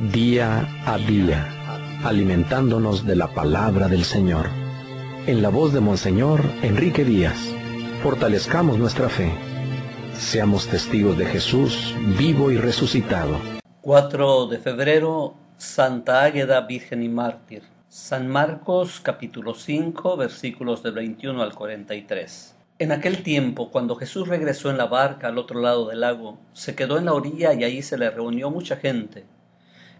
día a día, alimentándonos de la palabra del Señor. En la voz de Monseñor Enrique Díaz, fortalezcamos nuestra fe. Seamos testigos de Jesús vivo y resucitado. 4 de febrero, Santa Águeda Virgen y Mártir. San Marcos capítulo 5 versículos del 21 al 43. En aquel tiempo, cuando Jesús regresó en la barca al otro lado del lago, se quedó en la orilla y ahí se le reunió mucha gente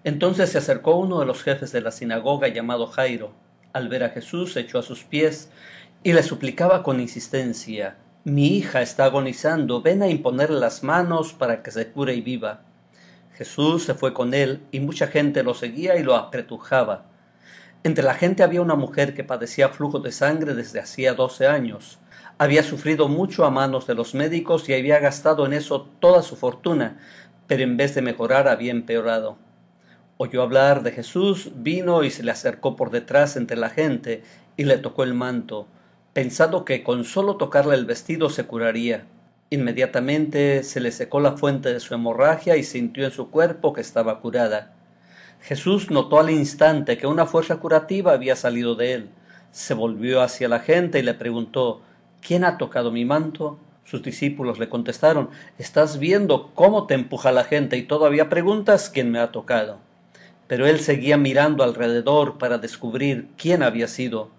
entonces se acercó uno de los jefes de la sinagoga llamado Jairo. Al ver a Jesús, se echó a sus pies y le suplicaba con insistencia, Mi hija está agonizando, ven a imponerle las manos para que se cure y viva. Jesús se fue con él y mucha gente lo seguía y lo apretujaba. Entre la gente había una mujer que padecía flujo de sangre desde hacía doce años. Había sufrido mucho a manos de los médicos y había gastado en eso toda su fortuna, pero en vez de mejorar había empeorado. Oyó hablar de Jesús, vino y se le acercó por detrás entre la gente y le tocó el manto, pensando que con solo tocarle el vestido se curaría. Inmediatamente se le secó la fuente de su hemorragia y sintió en su cuerpo que estaba curada. Jesús notó al instante que una fuerza curativa había salido de él. Se volvió hacia la gente y le preguntó ¿Quién ha tocado mi manto? Sus discípulos le contestaron Estás viendo cómo te empuja la gente y todavía preguntas quién me ha tocado pero él seguía mirando alrededor para descubrir quién había sido.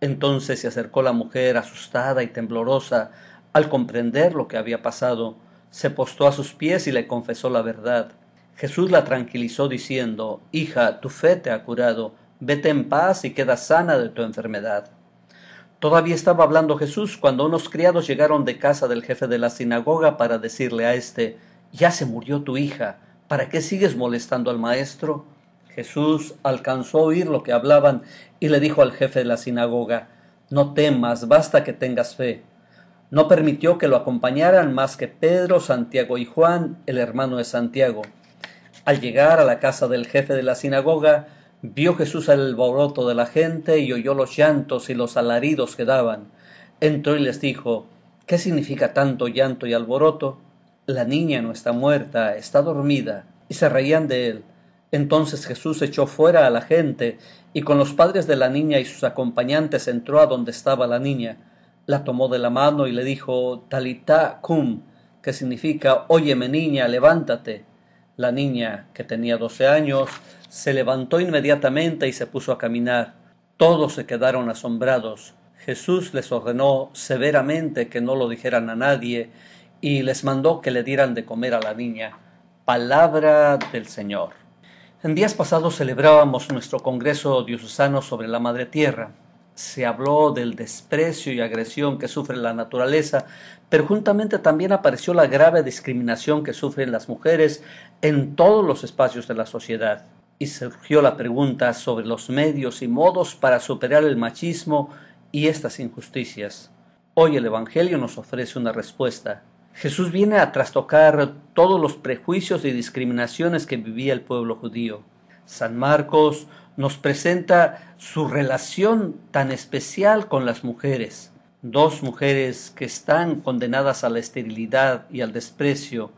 Entonces se acercó la mujer, asustada y temblorosa, al comprender lo que había pasado, se postó a sus pies y le confesó la verdad. Jesús la tranquilizó diciendo, Hija, tu fe te ha curado, vete en paz y queda sana de tu enfermedad. Todavía estaba hablando Jesús cuando unos criados llegaron de casa del jefe de la sinagoga para decirle a éste, Ya se murió tu hija, ¿para qué sigues molestando al maestro? Jesús alcanzó a oír lo que hablaban y le dijo al jefe de la sinagoga, No temas, basta que tengas fe. No permitió que lo acompañaran más que Pedro, Santiago y Juan, el hermano de Santiago. Al llegar a la casa del jefe de la sinagoga, vio Jesús el alboroto de la gente y oyó los llantos y los alaridos que daban. Entró y les dijo, ¿Qué significa tanto llanto y alboroto? La niña no está muerta, está dormida. Y se reían de él. Entonces Jesús echó fuera a la gente, y con los padres de la niña y sus acompañantes entró a donde estaba la niña. La tomó de la mano y le dijo, Talita cum, que significa, Óyeme niña, levántate. La niña, que tenía doce años, se levantó inmediatamente y se puso a caminar. Todos se quedaron asombrados. Jesús les ordenó severamente que no lo dijeran a nadie y les mandó que le dieran de comer a la niña. Palabra del Señor. En días pasados celebrábamos nuestro Congreso Diocesano sobre la Madre Tierra. Se habló del desprecio y agresión que sufre la naturaleza, pero juntamente también apareció la grave discriminación que sufren las mujeres en todos los espacios de la sociedad. Y surgió la pregunta sobre los medios y modos para superar el machismo y estas injusticias. Hoy el Evangelio nos ofrece una respuesta. Jesús viene a trastocar todos los prejuicios y discriminaciones que vivía el pueblo judío. San Marcos nos presenta su relación tan especial con las mujeres, dos mujeres que están condenadas a la esterilidad y al desprecio,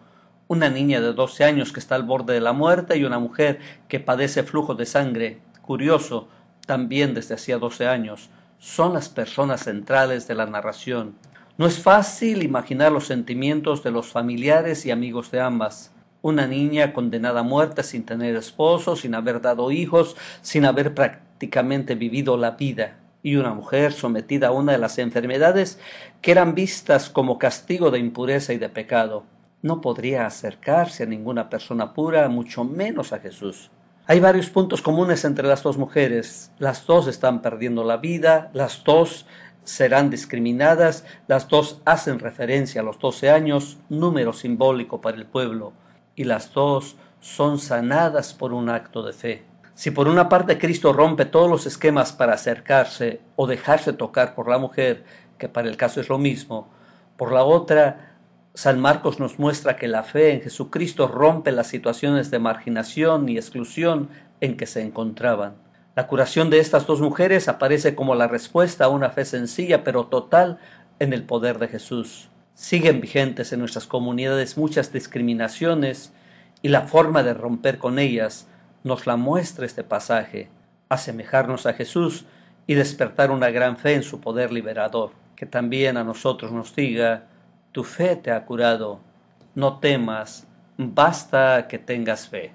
una niña de 12 años que está al borde de la muerte y una mujer que padece flujo de sangre, curioso, también desde hacía 12 años, son las personas centrales de la narración. No es fácil imaginar los sentimientos de los familiares y amigos de ambas. Una niña condenada a muerte sin tener esposo, sin haber dado hijos, sin haber prácticamente vivido la vida, y una mujer sometida a una de las enfermedades que eran vistas como castigo de impureza y de pecado. No podría acercarse a ninguna persona pura, mucho menos a Jesús. Hay varios puntos comunes entre las dos mujeres. Las dos están perdiendo la vida, las dos serán discriminadas, las dos hacen referencia a los doce años, número simbólico para el pueblo, y las dos son sanadas por un acto de fe. Si por una parte Cristo rompe todos los esquemas para acercarse o dejarse tocar por la mujer, que para el caso es lo mismo, por la otra, San Marcos nos muestra que la fe en Jesucristo rompe las situaciones de marginación y exclusión en que se encontraban. La curación de estas dos mujeres aparece como la respuesta a una fe sencilla pero total en el poder de Jesús. Siguen vigentes en nuestras comunidades muchas discriminaciones y la forma de romper con ellas nos la muestra este pasaje, asemejarnos a Jesús y despertar una gran fe en su poder liberador, que también a nosotros nos diga, tu fe te ha curado, no temas, basta que tengas fe.